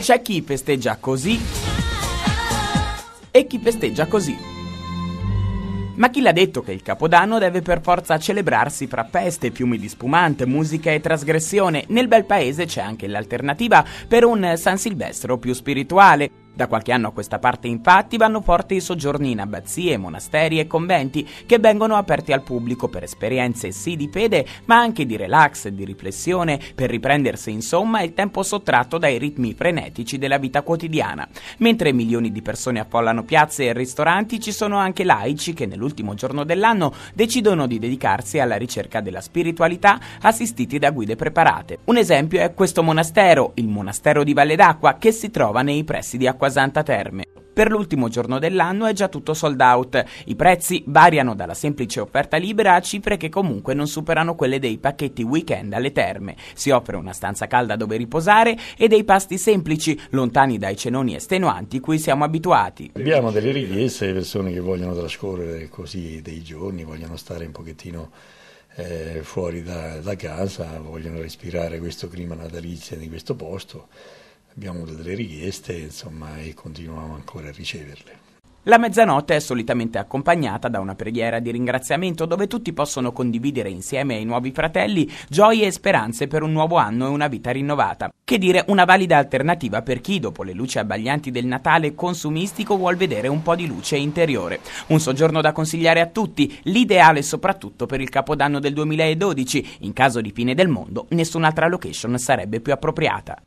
C'è chi festeggia così e chi festeggia così. Ma chi l'ha detto che il Capodanno deve per forza celebrarsi fra peste, piumi di spumante, musica e trasgressione? Nel bel paese c'è anche l'alternativa per un San Silvestro più spirituale. Da qualche anno a questa parte infatti vanno forti i soggiorni in abbazie, monasteri e conventi che vengono aperti al pubblico per esperienze sì di fede ma anche di relax e di riflessione per riprendersi insomma il tempo sottratto dai ritmi frenetici della vita quotidiana. Mentre milioni di persone affollano piazze e ristoranti ci sono anche laici che nell'ultimo giorno dell'anno decidono di dedicarsi alla ricerca della spiritualità assistiti da guide preparate. Un esempio è questo monastero, il monastero di Valle d'Acqua che si trova nei pressi di Acqua Quasanta Terme. Per l'ultimo giorno dell'anno è già tutto sold out. I prezzi variano dalla semplice offerta libera a cifre che comunque non superano quelle dei pacchetti weekend alle terme. Si offre una stanza calda dove riposare e dei pasti semplici, lontani dai cenoni estenuanti cui siamo abituati. Abbiamo delle richieste di persone che vogliono trascorrere così dei giorni, vogliono stare un pochettino eh, fuori da, da, casa, vogliono respirare questo clima natalizio di questo posto abbiamo delle richieste insomma, e continuiamo ancora a riceverle. La mezzanotte è solitamente accompagnata da una preghiera di ringraziamento dove tutti possono condividere insieme ai nuovi fratelli gioie e speranze per un nuovo anno e una vita rinnovata. Che dire, una valida alternativa per chi, dopo le luci abbaglianti del Natale consumistico, vuol vedere un po' di luce interiore. Un soggiorno da consigliare a tutti, l'ideale soprattutto per il capodanno del 2012. In caso di fine del mondo, nessun'altra location sarebbe più appropriata.